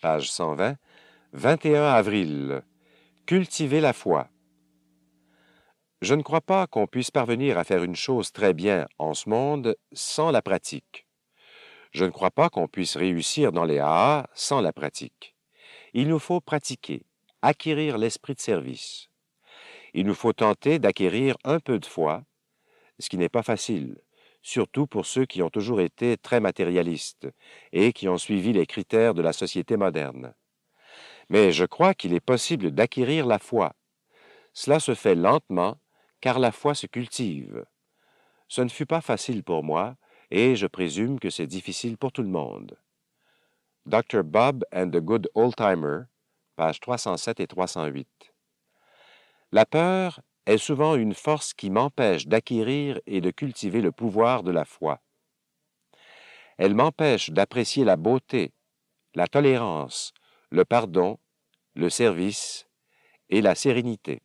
page 120, 21 avril. Cultiver la foi. Je ne crois pas qu'on puisse parvenir à faire une chose très bien en ce monde sans la pratique. Je ne crois pas qu'on puisse réussir dans les AA sans la pratique. Il nous faut pratiquer, acquérir l'esprit de service. Il nous faut tenter d'acquérir un peu de foi, ce qui n'est pas facile surtout pour ceux qui ont toujours été très matérialistes et qui ont suivi les critères de la société moderne. Mais je crois qu'il est possible d'acquérir la foi. Cela se fait lentement, car la foi se cultive. Ce ne fut pas facile pour moi, et je présume que c'est difficile pour tout le monde. Dr. Bob and the Good Old Timer, pages 307 et 308. La peur est souvent une force qui m'empêche d'acquérir et de cultiver le pouvoir de la foi. Elle m'empêche d'apprécier la beauté, la tolérance, le pardon, le service et la sérénité.